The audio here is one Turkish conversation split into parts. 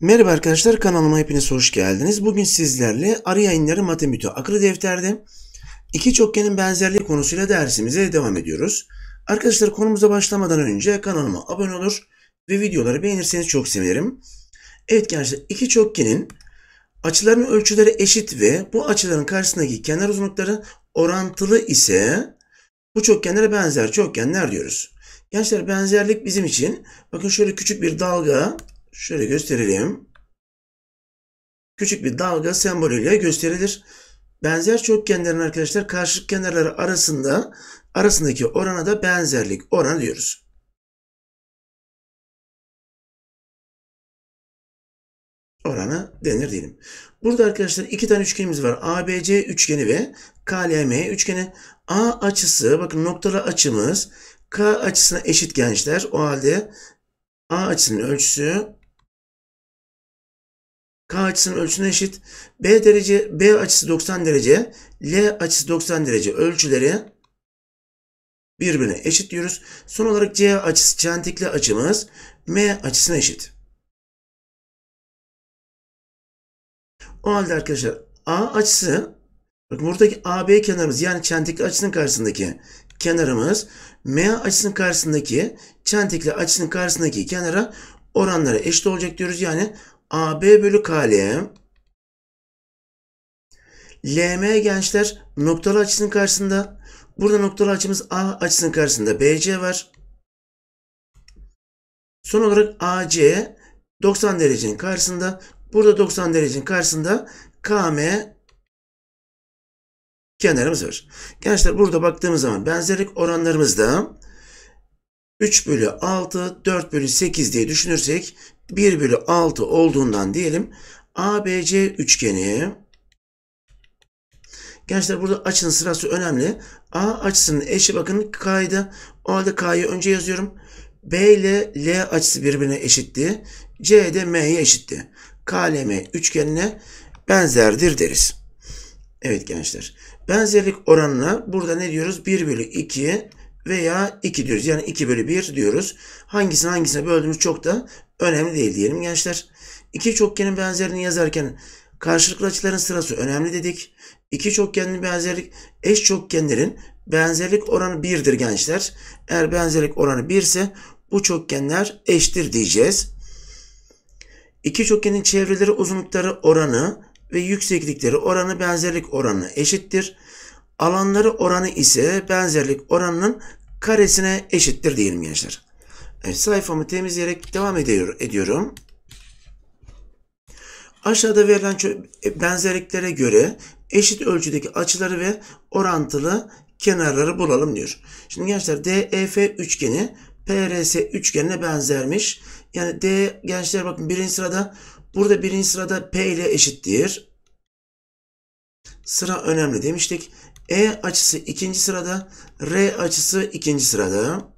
Merhaba arkadaşlar kanalıma hepiniz hoş geldiniz. Bugün sizlerle arı yayınları matemütü akıllı defterde iki çokgenin benzerliği konusuyla dersimize devam ediyoruz. Arkadaşlar konumuza başlamadan önce kanalıma abone olur ve videoları beğenirseniz çok sevinirim. Evet gençler iki çokgenin açıların ölçüleri eşit ve bu açıların karşısındaki kenar uzunlukları orantılı ise bu çokgenlere benzer çokgenler diyoruz. Gençler benzerlik bizim için bakın şöyle küçük bir dalga şöyle gösterelim. Küçük bir dalga sembolüyle gösterilir. Benzer çokgenlerin arkadaşlar karşılık kenarları arasında arasındaki orana da benzerlik oranı diyoruz. Orana denir diyelim. Burada arkadaşlar iki tane üçgenimiz var. ABC üçgeni ve KLM üçgeni. A açısı bakın noktalı açımız K açısına eşit gençler. O halde A açısının ölçüsü K açısının ölçüsüne eşit. B derece B açısı 90 derece, L açısı 90 derece ölçüleri birbirine eşit diyoruz. Son olarak C açısı çentikli açımız M açısına eşit. O halde arkadaşlar A açısı Bakın buradaki AB kenarımız yani çentikli açısının karşısındaki kenarımız MA açısının karşısındaki çentikli açısının karşısındaki kenara oranları eşit olacak diyoruz. Yani AB bölü KL LM gençler noktalı açısının karşısında burada noktalı açımız A açısının karşısında BC var. Son olarak AC 90 derecenin karşısında burada 90 derecenin karşısında KM kenarımız var. Gençler burada baktığımız zaman benzerlik oranlarımızda 3 bölü 6, 4 bölü 8 diye düşünürsek 1 bölü 6 olduğundan diyelim ABC üçgeni Gençler burada açının sırası önemli. A açısının eşi bakın K'ydı. O halde K'yı önce yazıyorum. B ile L açısı birbirine eşitti. C de M'ye eşitti. KLM üçgenine benzerdir deriz. Evet gençler. Benzerlik oranına burada ne diyoruz? 1 bölü 2 veya 2 diyoruz. Yani 2 bölü 1 diyoruz. Hangisini hangisine böldüğümüz çok da önemli değil diyelim gençler. İki çokgenin benzerini yazarken karşılıklı açıların sırası önemli dedik. İki çokgenin benzerlik eş çokgenlerin benzerlik oranı 1'dir gençler. Eğer benzerlik oranı 1 ise bu çokgenler eştir diyeceğiz. İki çokgenin çevreleri uzunlukları oranı ve yükseklikleri oranı benzerlik oranına eşittir. Alanları oranı ise benzerlik oranının karesine eşittir diyelim gençler. Evet, sayfamı temizleyerek devam ediyor, ediyorum. Aşağıda verilen e, benzerliklere göre eşit ölçüdeki açıları ve orantılı kenarları bulalım diyor. Şimdi gençler DEF üçgeni PRS üçgenine benzermiş. Yani D gençler bakın birinci sırada Burada birinci sırada P ile eşittir. Sıra önemli demiştik. E açısı ikinci sırada. R açısı ikinci sırada.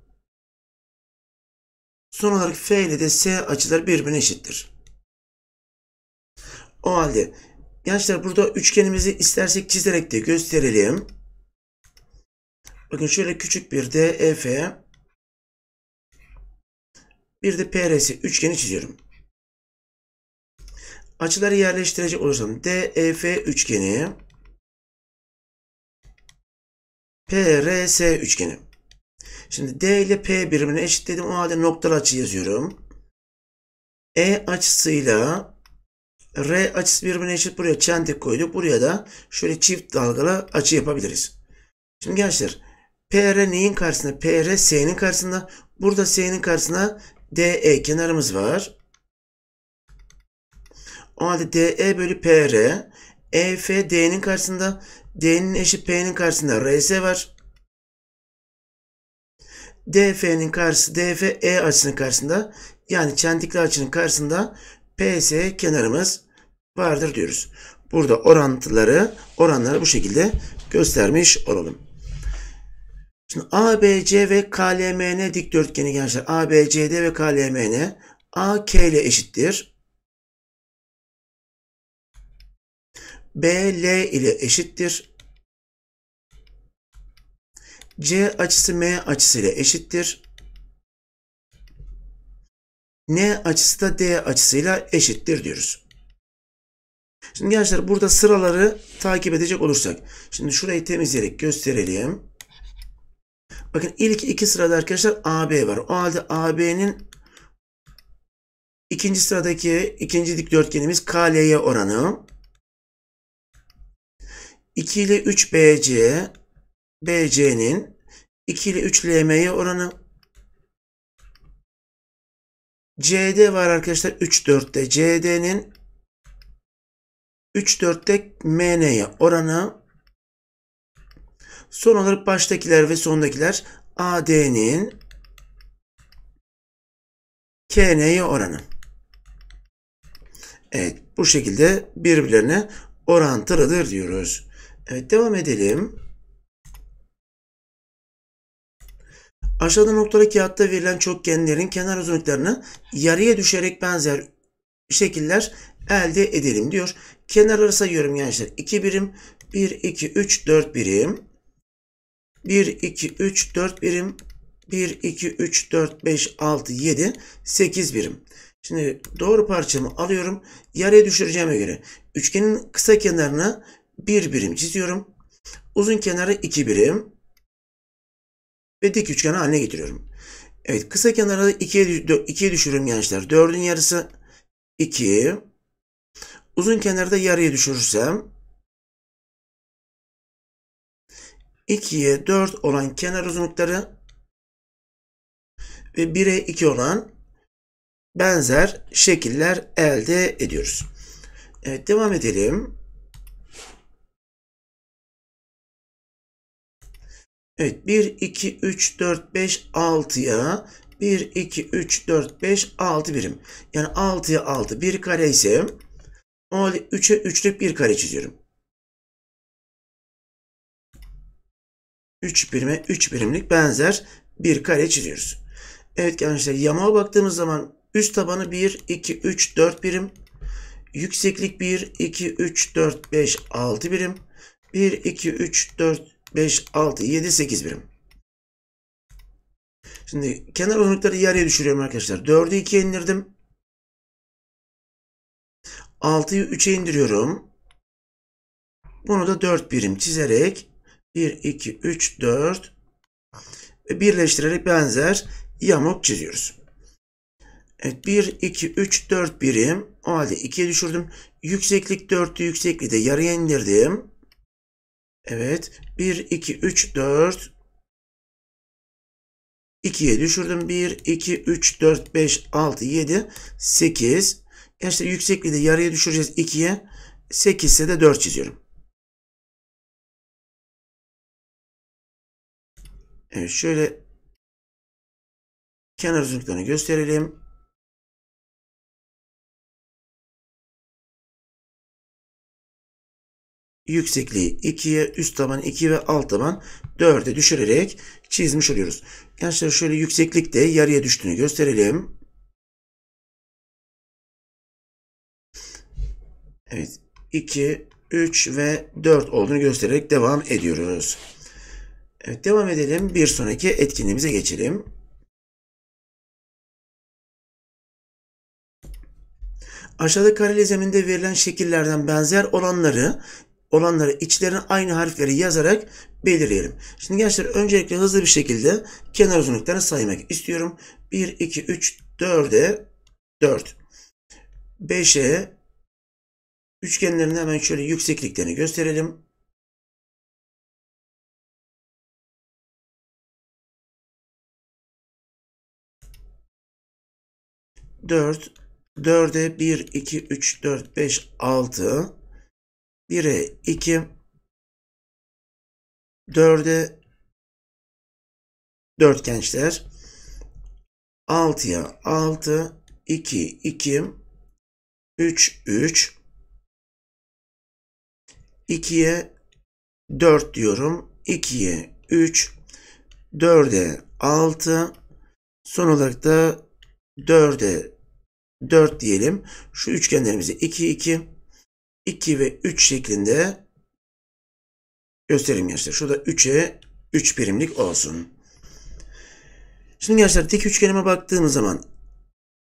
Son olarak F ile de S açılar birbirine eşittir. O halde gençler burada üçgenimizi istersek çizerek de gösterelim. Bakın şöyle küçük bir DEF bir de PRS üçgeni çiziyorum. Açıları yerleştirecek olursam DEF üçgeni PRS üçgeni. Şimdi D ile P birimini eşitledim. O halde noktalı açı yazıyorum. E açısıyla R açısı birbirine eşit. Buraya çentik koyduk. Buraya da şöyle çift dalgalı açı yapabiliriz. Şimdi gençler PR neyin karşısında? PR S'nin karşısında. Burada S'nin karşısında DE kenarımız var. O halde DE bölü PR EF D'nin karşısında D'nin eşi P'nin karşısında RS var. DF'nin karşısı DF E açısının karşısında yani çentikli açının karşısında PS kenarımız vardır diyoruz. Burada orantıları oranları bu şekilde göstermiş olalım. Şimdi ABC ve KLMN dikdörtgeni gençler. ABCD ve KLMN AK ile eşittir. BL ile eşittir. C açısı M açısı ile eşittir. N açısı da D açısıyla eşittir diyoruz. Şimdi gençler burada sıraları takip edecek olursak. Şimdi şurayı temizleyerek gösterelim. Bakın ilk iki sırada arkadaşlar AB var. O halde AB'nin ikinci sıradaki ikinci dikdörtgenimiz KL'ye oranı. 2 ile 3 BC, BC'nin 2 ile 3 LM'ye oranı. CD var arkadaşlar 3 4'te CD'nin 3 4'te MN'ye oranı. Son olarak baştakiler ve sondakiler AD'nin KN'ye oranı. Evet bu şekilde birbirlerine orantılıdır diyoruz. Evet devam edelim. Aşağıda noktalı kağıtta verilen çokgenlerin kenar uzunluklarını yarıya düşerek benzer şekiller elde edelim diyor. Kenarları sayıyorum gençler. 2 birim, 1, 2, 3, 4 birim. 1, 2, 3, 4 birim. 1, 2, 3, 4, 5, 6, 7, 8 birim. Şimdi doğru parçamı alıyorum. Yarıya düşüreceğime göre üçgenin kısa kenarını bir birim çiziyorum. Uzun kenarı iki birim. Ve dik üçgen haline getiriyorum. Evet kısa kenarı da ikiye, ikiye gençler. Dördün yarısı iki. Uzun kenarı da yarıya düşürürsem 2'ye 4 olan kenar uzunlukları ve 1'e 2 olan benzer şekiller elde ediyoruz. Evet devam edelim. Evet 1, 2, 3, 4, 5, 6'ya 1, 2, 3, 4, 5, 6 birim. Yani 6'ya 6 bir kare ise o halde 3'e 3'lük bir kare çiziyorum. 3 birime 3 birimlik benzer bir kare çiziyoruz. Evet arkadaşlar yamağa baktığımız zaman üst tabanı 1, 2, 3, 4 birim. Yükseklik 1, 2, 3, 4, 5, 6 birim. 1, 2, 3, 4, 5, 6, 7, 8 birim. Şimdi kenar uzunlukları yarıya düşürüyorum arkadaşlar. 4'ü 2'ye indirdim. 6'yı 3'e indiriyorum. Bunu da 4 birim çizerek 1, 2, 3, 4 birleştirerek benzer yamuk çiziyoruz. Evet 1, 2, 3, 4 birim. O halde 2'ye düşürdüm. Yükseklik 4'tü. Yüksekliği de yarıya indirdim. Evet. 1, 2, 3, 4. 2'ye düşürdüm. 1, 2, 3, 4, 5, 6, 7, 8. Ya yüksekliği de yarıya düşüreceğiz 2'ye. 8 ise de 4 çiziyorum. Evet şöyle kenar uzunluklarını gösterelim. yüksekliği 2'ye, üst taban 2 ve alt taban 4'e düşürerek çizmiş oluyoruz. Gençler şöyle yükseklik de yarıya düştüğünü gösterelim. Evet 2, 3 ve 4 olduğunu göstererek devam ediyoruz. Evet devam edelim. Bir sonraki etkinliğimize geçelim. Aşağıda kareli zeminde verilen şekillerden benzer olanları olanları içlerine aynı harfleri yazarak belirleyelim. Şimdi gençler öncelikle hızlı bir şekilde kenar uzunluklarını saymak istiyorum. 1, 2, 3, 4'e 4. 5'e üçgenlerini hemen şöyle yüksekliklerini gösterelim. Dört, dörde bir, iki, üç, dört, beş, altı. 1'e 2 4'e 4 gençler 6'ya 6 2 2 3 3 2'ye 4 diyorum 2'ye 3 4'e 6 son olarak da 4'e 4 diyelim. Şu üçgenlerimizi 2 2 2 ve 3 şeklinde göstereyim gençler. Şurada 3'e 3 birimlik olsun. Şimdi gençler dik üçgenime baktığımız zaman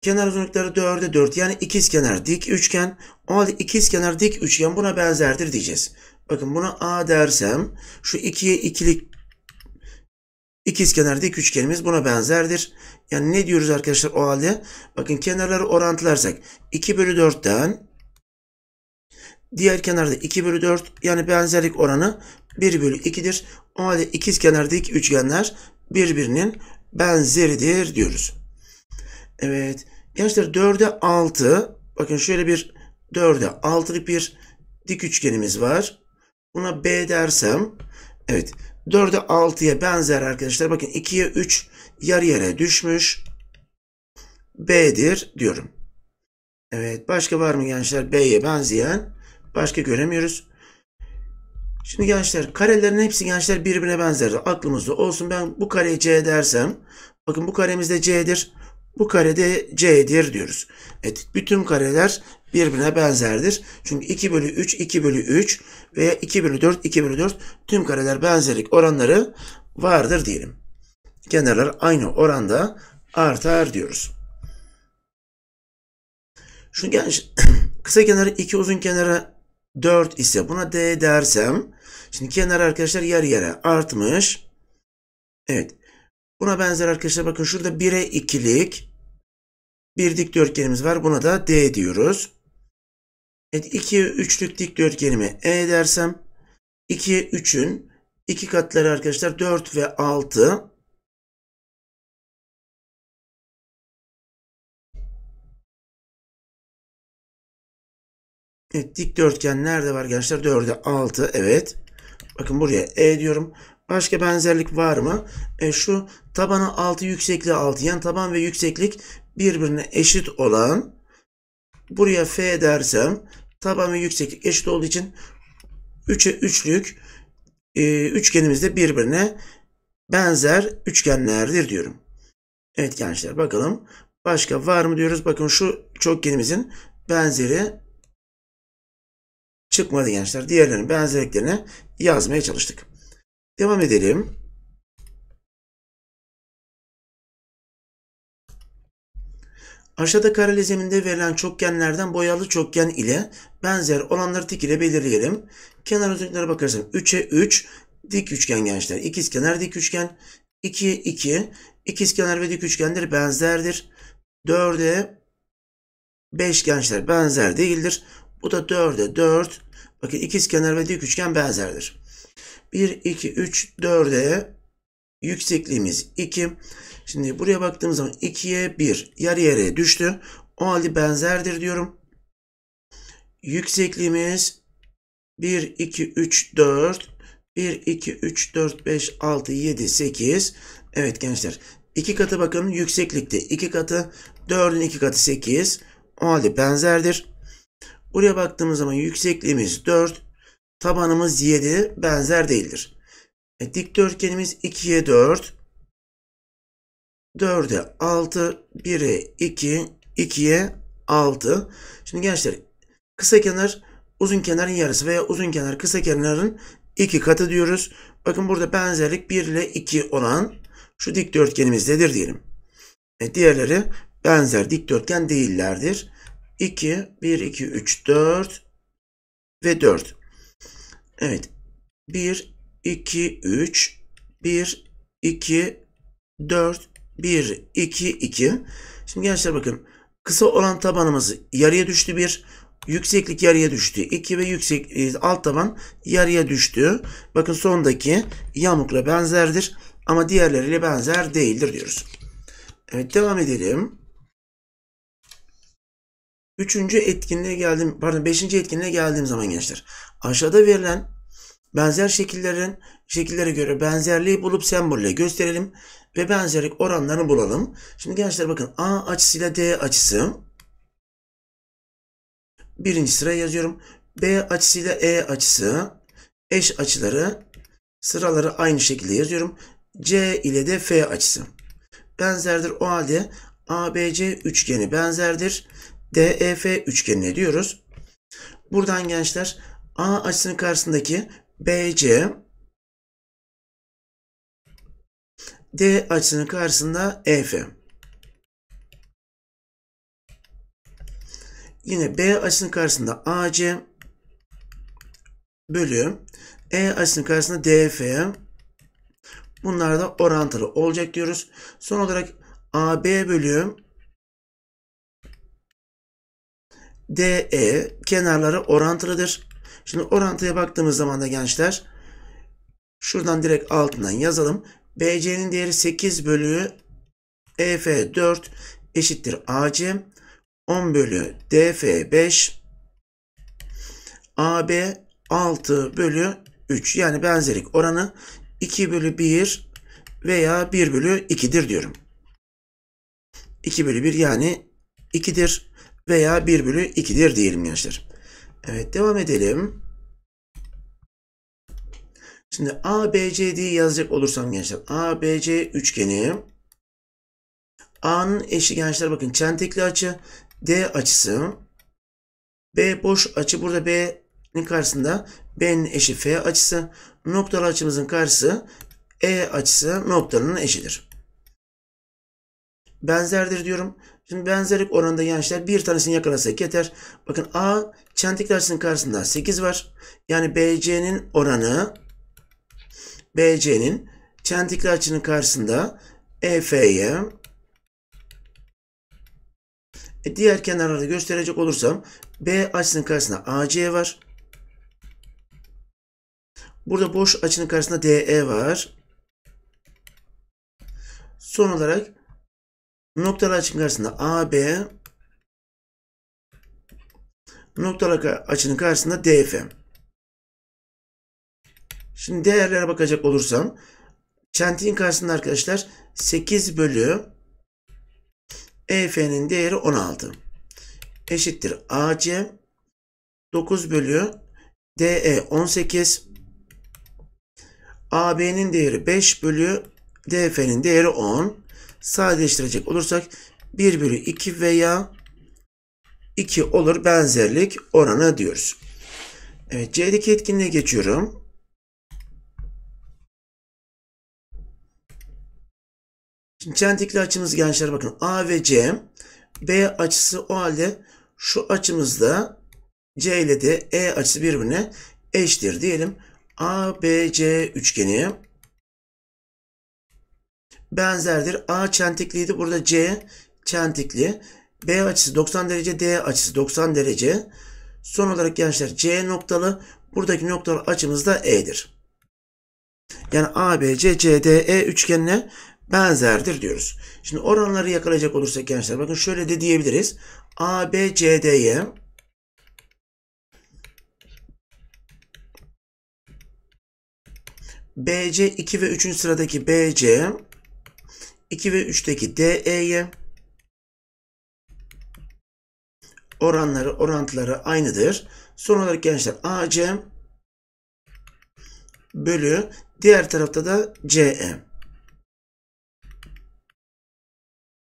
kenar uzunlukları 4'e 4 yani ikiz kenar dik üçgen. O halde ikiz kenar dik üçgen buna benzerdir diyeceğiz. Bakın buna A dersem şu 2'ye 2'lik ikiz kenar dik üçgenimiz buna benzerdir. Yani ne diyoruz arkadaşlar o halde? Bakın kenarları orantılarsak 2 bölü 4'ten Diğer kenarda 2 bölü 4 yani benzerlik oranı 1 bölü 2'dir. O halde ikiz kenardaki üçgenler birbirinin benzeridir diyoruz. Evet. Gençler 4'e 6. Bakın şöyle bir 4'e 6'lık bir dik üçgenimiz var. Buna B dersem. Evet. 4'e 6'ya benzer arkadaşlar. Bakın 2'ye 3 yarı yere düşmüş. B'dir diyorum. Evet. Başka var mı gençler? B'ye benzeyen. Başka göremiyoruz. Şimdi gençler karelerin hepsi gençler birbirine benzer. Aklımızda olsun ben bu kare C dersem bakın bu karemizde C'dir. Bu karede C'dir diyoruz. Evet bütün kareler birbirine benzerdir. Çünkü 2 bölü 3, 2 bölü 3 veya 2 bölü 4, 2 bölü 4 tüm kareler benzerlik oranları vardır diyelim. Kenarlar aynı oranda artar diyoruz. Şu genç kısa kenarı 2 uzun kenara 4 ise buna D dersem şimdi kenar arkadaşlar yer yere artmış. Evet. Buna benzer arkadaşlar bakın şurada 1'e 2'lik bir dikdörtgenimiz var. Buna da D diyoruz. Evet 2'ye 3'lük dikdörtgenimi E dersem 2'ye 3'ün 2 katları arkadaşlar 4 ve 6 Evet, dikdörtgen nerede var gençler? 4'e 6 evet. Bakın buraya E diyorum. Başka benzerlik var mı? E şu tabana 6 yüksekliği 6 yani taban ve yükseklik birbirine eşit olan buraya F dersem taban ve yükseklik eşit olduğu için 3'e 3'lük e, üçgenimiz de birbirine benzer üçgenlerdir diyorum. Evet gençler bakalım başka var mı diyoruz. Bakın şu çokgenimizin benzeri çıkmadı gençler. Diğerlerinin benzerliklerine yazmaya çalıştık. Devam edelim. Aşağıda kareli zeminde verilen çokgenlerden boyalı çokgen ile benzer olanları dik ile belirleyelim. Kenar uzunluklara bakarsam 3'e 3 dik üçgen gençler. kenar dik üçgen. 2'ye 2. kenar ve dik üçgenler benzerdir. 4'e 5 gençler benzer değildir. Bu da 4'e 4 Bakın ikiz kenar ve dik üçgen benzerdir. 1, 2, 3, 4'e yüksekliğimiz 2. Şimdi buraya baktığımız zaman 2'ye 1 yarı yere düştü. O halde benzerdir diyorum. Yüksekliğimiz 1, 2, 3, 4. 1, 2, 3, 4, 5, 6, 7, 8. Evet gençler. 2 katı bakın yükseklikte. 2 katı 4'ün 2 katı 8. O halde benzerdir. Buraya baktığımız zaman yüksekliğimiz 4, tabanımız 7 benzer değildir. E, dikdörtgenimiz 2'ye 4, 4'e 6, 1'e 2, 2'ye 6. Şimdi gençler kısa kenar uzun kenarın yarısı veya uzun kenar kısa kenarın 2 katı diyoruz. Bakın burada benzerlik 1 ile 2 olan şu dikdörtgenimizdedir diyelim. E, diğerleri benzer dikdörtgen değillerdir. 2, 1, 2, 3, 4 ve 4. Evet. 1, 2, 3, 1, 2, 4, 1, 2, 2. Şimdi gençler bakın. Kısa olan tabanımız yarıya düştü 1. Yükseklik yarıya düştü. 2 ve yüksek e, alt taban yarıya düştü. Bakın sondaki yamukla benzerdir ama diğerleriyle benzer değildir diyoruz. Evet devam edelim. Üçüncü etkinliğe geldim, pardon beşinci etkinliğe geldiğim zaman gençler. Aşağıda verilen benzer şekillerin şekillere göre benzerliği bulup sembolle gösterelim ve benzerlik oranlarını bulalım. Şimdi gençler bakın A açısıyla D açısı. Birinci sıraya yazıyorum. B açısıyla E açısı eş açıları sıraları aynı şekilde yazıyorum. C ile de F açısı. Benzerdir o halde ABC üçgeni benzerdir. DEF üçgenine diyoruz. Buradan gençler A açısının karşısındaki BC D açısının karşısında EF. Yine B açısının karşısında AC bölü E açısının karşısında DF. Bunlar da orantılı olacak diyoruz. Son olarak AB bölü DE kenarları orantılıdır. Şimdi orantıya baktığımız zaman da gençler şuradan direkt altından yazalım. BC'nin değeri 8 bölü EF 4 eşittir AC. 10 bölü DF 5 AB 6 bölü 3 yani benzerlik oranı 2 bölü 1 veya 1 bölü 2'dir diyorum. 2 bölü 1 yani 2'dir veya 1 bölü 2'dir diyelim gençler. Evet devam edelim. Şimdi ABC diye yazacak olursam gençler ABC üçgeni A'nın eşi gençler bakın çentekli açı D açısı B boş açı burada B'nin karşısında B'nin eşi F açısı noktalı açımızın karşısı E açısı noktanın eşidir. Benzerdir diyorum. Şimdi benzerlik oranında yanlışlar bir tanesini yakalasak yeter. Bakın A çentik dersinin karşısında 8 var. Yani BC'nin oranı BC'nin çentik açının karşısında EF'ye e diğer kenarları gösterecek olursam B açının karşısında AC var. Burada boş açının karşısında DE var. Son olarak Noktalar açının karşısında AB noktalar açının karşısında DF. Şimdi değerlere bakacak olursam çentiğin karşısında arkadaşlar 8 bölü EF'nin değeri 16 eşittir AC 9 bölü DE 18 AB'nin değeri 5 bölü DF'nin değeri 10 sadeleştirecek olursak 1 bölü 2 veya 2 olur benzerlik oranı diyoruz. Evet C'deki etkinliğe geçiyorum. Şimdi çentikli açımız gençler bakın A ve C. B açısı o halde şu açımızda C ile de E açısı birbirine eşdir diyelim. A B C üçgeni benzerdir. A çentikliydi. Burada C çentikli. B açısı 90 derece. D açısı 90 derece. Son olarak gençler C noktalı. Buradaki noktalı açımız da E'dir. Yani ABC, CDE üçgenine benzerdir diyoruz. Şimdi oranları yakalayacak olursak gençler bakın şöyle de diyebiliriz. ABCD'ye BC 2 ve 3. sıradaki BC 2 ve 3'teki DE'ye oranları orantıları aynıdır. Son olarak gençler AC bölü diğer tarafta da CE.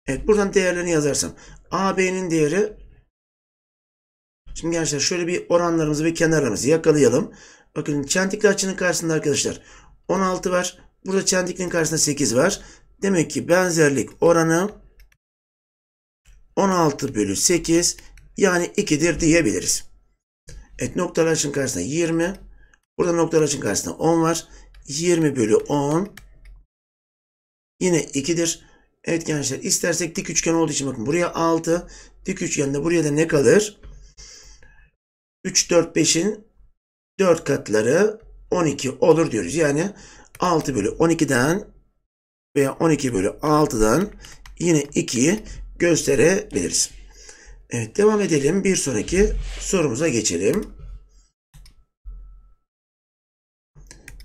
Evet buradan değerlerini yazarsam AB'nin değeri Şimdi gençler şöyle bir oranlarımızı ve kenarlarımızı yakalayalım. Bakın çentikli açının karşısında arkadaşlar 16 var. Burada çentikliğin karşısında 8 var. Demek ki benzerlik oranı 16 bölü 8 yani 2'dir diyebiliriz. Evet noktalar için karşısında 20. Burada noktalar için karşısında 10 var. 20 bölü 10 yine 2'dir. Evet gençler istersek dik üçgen olduğu için bakın buraya 6. Dik üçgende buraya da ne kalır? 3, 4, 5'in 4 katları 12 olur diyoruz. Yani 6 bölü 12'den veya 12 bölü 6'dan yine 2'yi gösterebiliriz. Evet devam edelim. Bir sonraki sorumuza geçelim.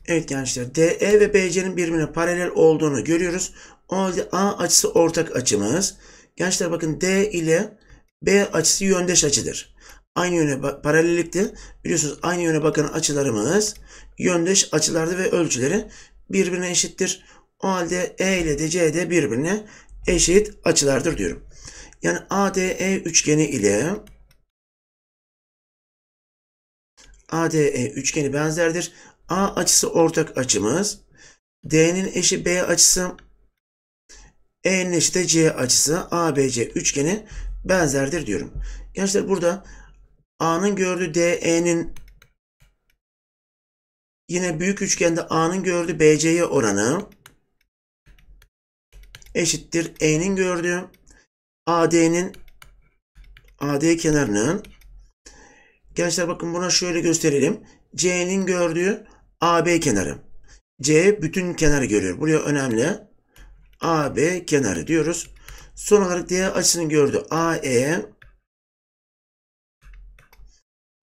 Evet gençler DE ve BC'nin birbirine paralel olduğunu görüyoruz. O halde A açısı ortak açımız. Gençler bakın D ile B açısı yöndeş açıdır. Aynı yöne paralellikte biliyorsunuz aynı yöne bakan açılarımız yöndeş açılardı ve ölçüleri birbirine eşittir. O halde E ile de C de birbirine eşit açılardır diyorum. Yani ADE üçgeni ile ADE üçgeni benzerdir. A açısı ortak açımız. D'nin eşi B açısı. E'nin eşi de C açısı. ABC üçgeni benzerdir diyorum. Gençler burada A'nın gördüğü DE'nin yine büyük üçgende A'nın gördüğü BC'ye oranı eşittir E'nin gördüğü AD'nin AD kenarının gençler bakın buna şöyle gösterelim. C'nin gördüğü AB kenarı. C bütün kenarı görüyor. Buraya önemli. AB kenarı diyoruz. Son olarak D açısının gördüğü AE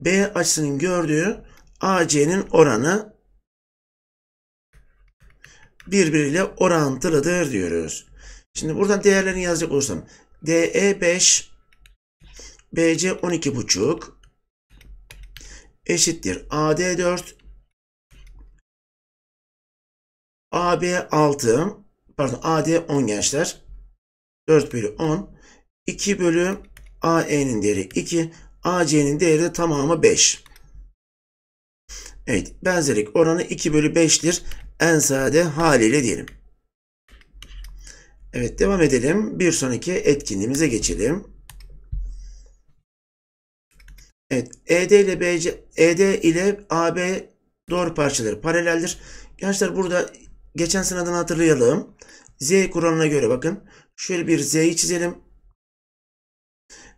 B açısının gördüğü AC'nin oranı birbiriyle orantılıdır diyoruz. Şimdi buradan değerlerini yazacak olursam DE5 BC 12,5 eşittir AD4 AB 6 pardon AD 10 gençler 4 bölü 10 2 bölü AE'nin değeri 2 AC'nin değeri de tamamı 5. Evet benzerlik oranı 2 bölü 5'tir en sade haliyle diyelim. Evet devam edelim. Bir sonraki etkinliğimize geçelim. Evet ED ile BC, ED ile AB doğru parçaları paraleldir. Gençler burada geçen sınadan hatırlayalım. Z kuralına göre bakın. Şöyle bir Z'yi çizelim.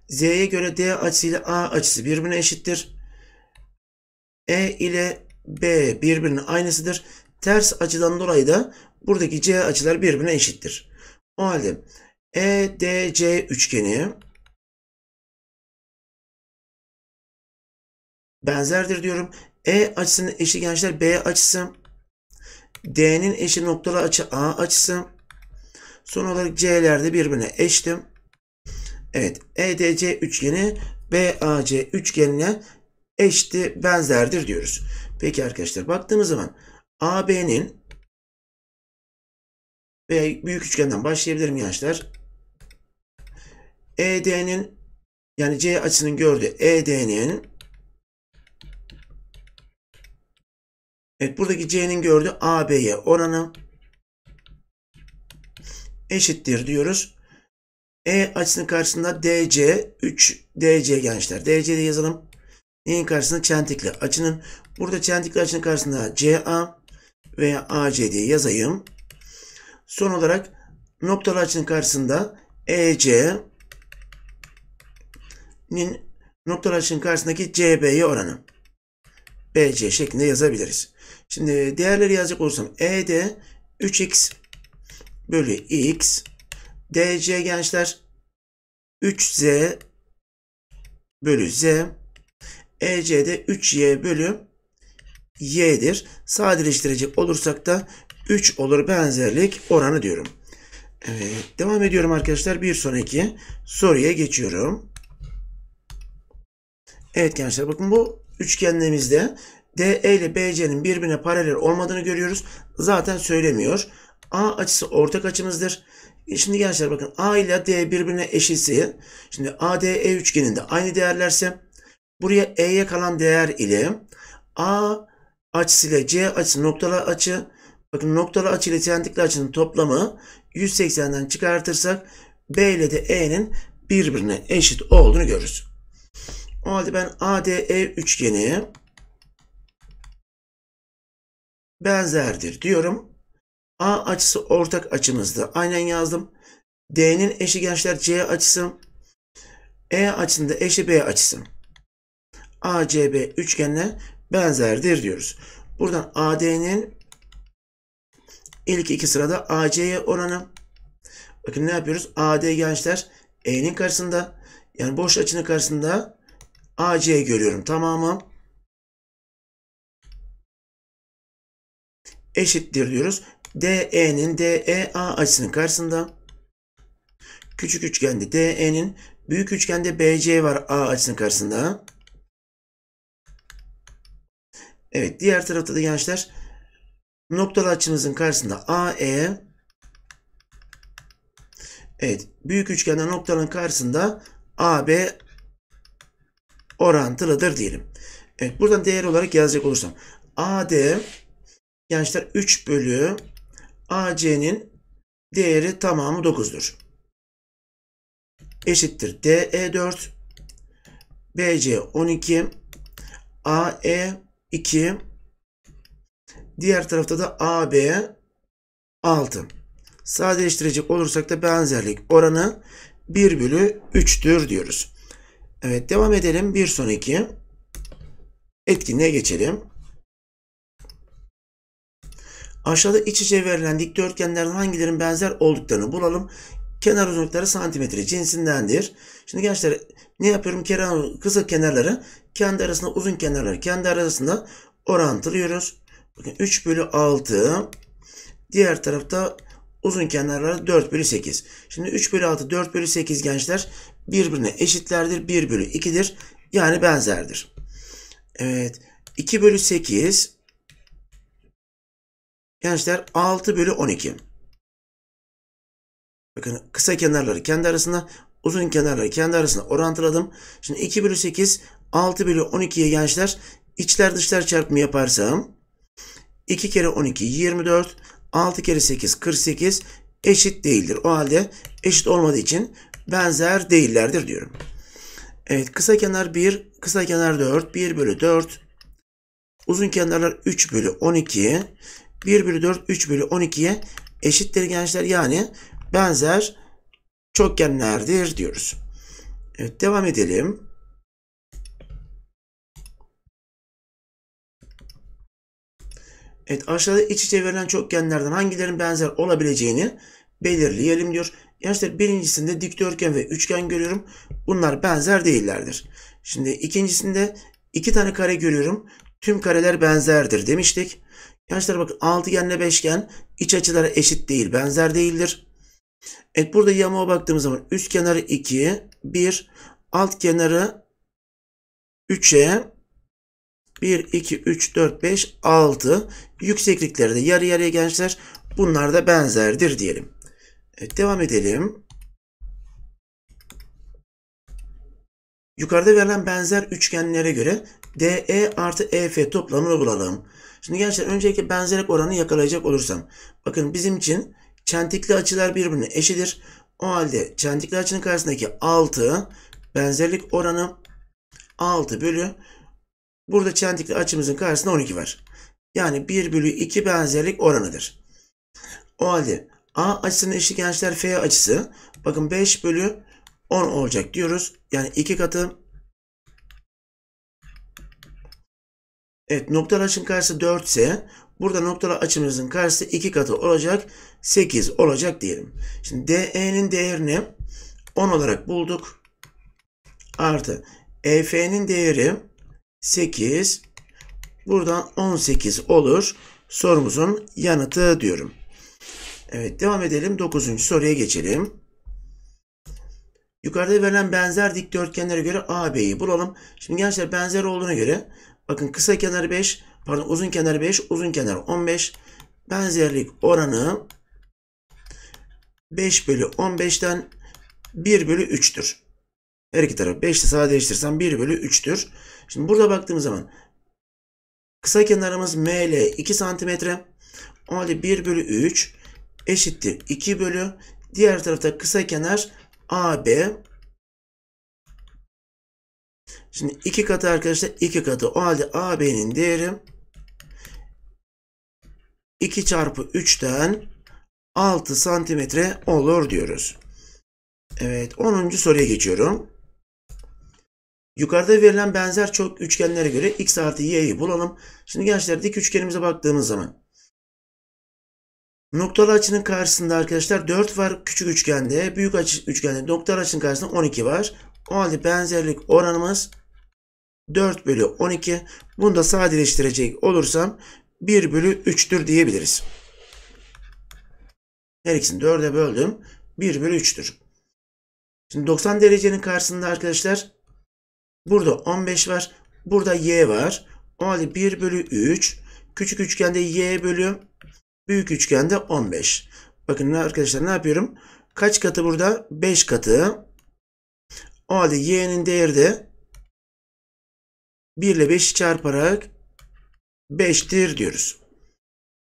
Z'ye göre D açısı ile A açısı birbirine eşittir. E ile B birbirinin aynısıdır. Ters açıdan dolayı da buradaki C açılar birbirine eşittir. O halde EDC üçgeni benzerdir diyorum. E açısının eşi gençler B açısı. D'nin eşi noktalı açı A açısı. Son olarak C'lerde birbirine eştim. Evet EDC üçgeni BAC üçgenine eşti benzerdir diyoruz. Peki arkadaşlar baktığımız zaman AB'nin ve büyük üçgenden başlayabilirim gençler. ED'nin yani C açısının gördüğü ED'nin Evet buradaki C'nin gördüğü AB'ye oranı eşittir diyoruz. E açısının karşısında DC 3 DC gençler. DC de yazalım. Neyin karşısında çentikli açının. Burada çentikli açının karşısında CA veya AC diye yazayım. Son olarak noktalı açının karşısında EC'nin noktalı açının karşısındaki CB'ye oranı. BC şeklinde yazabiliriz. Şimdi değerleri yazacak olursam ED 3x bölü x DC gençler 3z bölü z EC'de 3y bölü y'dir. Sadeleştirecek olursak da 3 olur benzerlik oranı diyorum. Evet, devam ediyorum arkadaşlar. Bir sonraki soruya geçiyorum. Evet gençler bakın bu üçgenimizde DE ile BC'nin birbirine paralel olmadığını görüyoruz. Zaten söylemiyor. A açısı ortak açımızdır. Şimdi gençler bakın A ile D birbirine eşitse şimdi ADE üçgeninde aynı değerlerse buraya E'ye kalan değer ile A açısı ile C açısı noktalı açı Bakın noktalı açıyla çentikli açının toplamı 180'den çıkartırsak B ile de E'nin birbirine eşit olduğunu görürüz. O halde ben ADE üçgeni benzerdir diyorum. A açısı ortak açımızdı. Aynen yazdım. D'nin eşi gençler C açısı. E açısında eşi B açısı. ACB üçgenine benzerdir diyoruz. Buradan AD'nin İlk iki sırada AC'ye oranı. Bakın ne yapıyoruz? AD gençler E'nin karşısında yani boş açının karşısında AC'yi görüyorum tamamı. Eşittir diyoruz. DE'nin DEA açısının karşısında küçük üçgende DE'nin büyük üçgende BC var A açısının karşısında. Evet diğer tarafta da gençler Noktalı açımızın karşısında AE Evet. Büyük üçgende noktanın karşısında AB orantılıdır diyelim. Evet. Buradan değer olarak yazacak olursam. AD gençler 3 bölü AC'nin değeri tamamı 9'dur. Eşittir. DE 4 BC 12 AE 2 Diğer tarafta da AB'ye 6. Sadeleştirecek olursak da benzerlik oranı 1 bölü 3'tür diyoruz. Evet devam edelim. Bir sonraki etkinliğe geçelim. Aşağıda iç içe verilen dikdörtgenlerden hangilerin benzer olduklarını bulalım. Kenar uzunlukları santimetre cinsindendir. Şimdi gençler ne yapıyorum? Kenar, kısa kenarları kendi arasında uzun kenarları kendi arasında orantılıyoruz. 3 bölü 6. Diğer tarafta uzun kenarları 4 bölü 8. Şimdi 3 bölü 6 4 bölü 8 gençler birbirine eşitlerdir. 1 bölü 2'dir. Yani benzerdir. Evet. 2 bölü 8 gençler 6 bölü 12. Bakın kısa kenarları kendi arasında uzun kenarları kendi arasında orantıladım. Şimdi 2 bölü 8 6 bölü 12'ye gençler içler dışlar çarpımı yaparsam 2 kere 12 24. 6 kere 8 48 eşit değildir. O halde eşit olmadığı için benzer değillerdir diyorum. Evet kısa kenar 1, kısa kenar 4, 1 bölü 4. Uzun kenarlar 3 bölü 12. 1 bölü 4, 3 bölü 12'ye eşittir gençler. Yani benzer çokgenlerdir diyoruz. Evet devam edelim. Evet aşağıda iç içe verilen çokgenlerden hangilerin benzer olabileceğini belirleyelim diyor. Gençler birincisinde dikdörtgen ve üçgen görüyorum. Bunlar benzer değillerdir. Şimdi ikincisinde iki tane kare görüyorum. Tüm kareler benzerdir demiştik. Gençler bakın altıgenle beşgen iç açıları eşit değil, benzer değildir. Evet burada yamuğa baktığımız zaman üst kenarı 2, 1, alt kenarı 3'e, 1, 2, 3, 4, 5, 6. Yükseklikleri de yarı yarıya gençler. Bunlar da benzerdir diyelim. Evet devam edelim. Yukarıda verilen benzer üçgenlere göre DE artı EF toplamını bulalım. Şimdi gençler öncelikle benzerlik oranı yakalayacak olursam. Bakın bizim için çentikli açılar birbirine eşitir. O halde çentikli açının karşısındaki 6 benzerlik oranı 6 bölü Burada çentikli açımızın karşısında 12 var. Yani 1 bölü 2 benzerlik oranıdır. O halde A açısının eşlik F açısı. Bakın 5 bölü 10 olacak diyoruz. Yani 2 katı. Evet noktalı açım karşısı 4 ise burada noktalı açımızın karşısı 2 katı olacak. 8 olacak diyelim. Şimdi DE'nin değerini 10 olarak bulduk. Artı EF'nin değeri 8. Buradan 18 olur. Sorumuzun yanıtı diyorum. Evet devam edelim. 9. soruya geçelim. Yukarıda verilen benzer dikdörtgenlere göre AB'yi bulalım. Şimdi gençler benzer olduğuna göre bakın kısa kenar 5, pardon uzun kenar 5, uzun kenar 15. Benzerlik oranı 5 bölü 15'ten 1 bölü 3'tür. Her iki taraf 5 ile değiştirsem 1 bölü 3'tür. Şimdi burada baktığımız zaman kısa kenarımız ML ile 2 santimetre. O halde 1 bölü 3 eşittir 2 bölü. Diğer tarafta kısa kenar AB. Şimdi 2 katı arkadaşlar 2 katı. O halde AB'nin değeri 2 çarpı 3'ten 6 santimetre olur diyoruz. Evet 10. soruya geçiyorum. Yukarıda verilen benzer çok üçgenlere göre x artı y'yi bulalım. Şimdi gençler dik üçgenimize baktığımız zaman noktalı açının karşısında arkadaşlar 4 var küçük üçgende. Büyük açı, üçgende noktalı açının karşısında 12 var. O halde benzerlik oranımız 4 bölü 12. Bunu da sadeleştirecek olursam 1 bölü 3'tür diyebiliriz. Her ikisini 4'e böldüm. 1 bölü 3'tür. Şimdi 90 derecenin karşısında arkadaşlar Burada 15 var. Burada y var. O halde 1 bölü 3. Küçük üçgende y bölü büyük üçgende 15. Bakın arkadaşlar ne yapıyorum? Kaç katı burada? 5 katı. O halde y'nin değeri de 1 ile 5'i çarparak 5'tir diyoruz.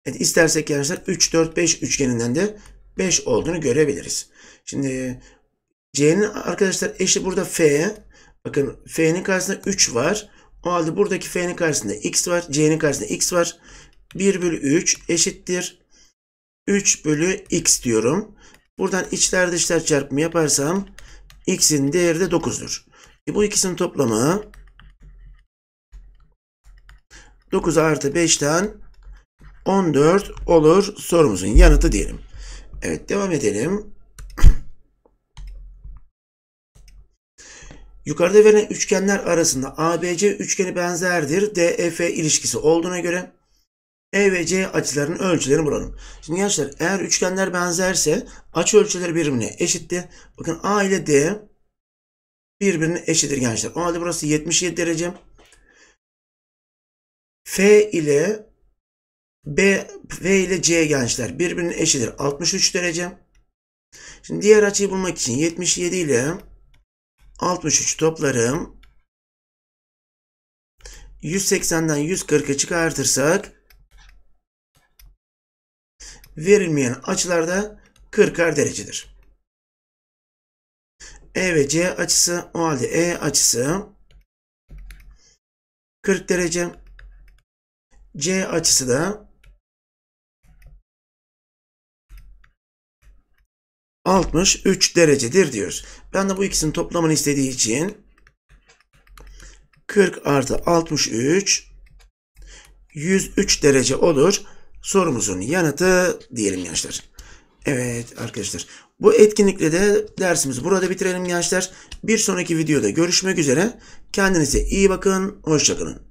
Evet, istersek arkadaşlar 3, 4, 5 üçgeninden de 5 olduğunu görebiliriz. Şimdi C'nin arkadaşlar eşi burada F. Bakın F'nin karşısında 3 var. O halde buradaki F'nin karşısında X var. C'nin karşısında X var. 1 bölü 3 eşittir. 3 bölü X diyorum. Buradan içler dışlar çarpımı yaparsam X'in değeri de 9'dur. E bu ikisinin toplamı 9 artı 5'ten 14 olur sorumuzun yanıtı diyelim. Evet devam edelim. Yukarıda verilen üçgenler arasında ABC üçgeni benzerdir. DEF ilişkisi olduğuna göre E ve C açılarının ölçülerini bulalım. Şimdi gençler eğer üçgenler benzerse açı ölçüleri birbirine eşittir. Bakın A ile D birbirine eşittir gençler. O halde burası 77 derece. F ile B, F ile C gençler birbirine eşittir. 63 derece. Şimdi diğer açıyı bulmak için 77 ile 63 toplarım. 180'den 140'a çıkartırsak verilmeyen açılar da 40'ar derecedir. E ve C açısı o halde E açısı 40 derece. C açısı da 63 derecedir diyoruz. Ben de bu ikisinin toplamını istediği için 40 artı 63 103 derece olur. Sorumuzun yanıtı diyelim gençler. Evet arkadaşlar. Bu etkinlikle de dersimizi burada bitirelim gençler. Bir sonraki videoda görüşmek üzere. Kendinize iyi bakın. Hoşçakalın.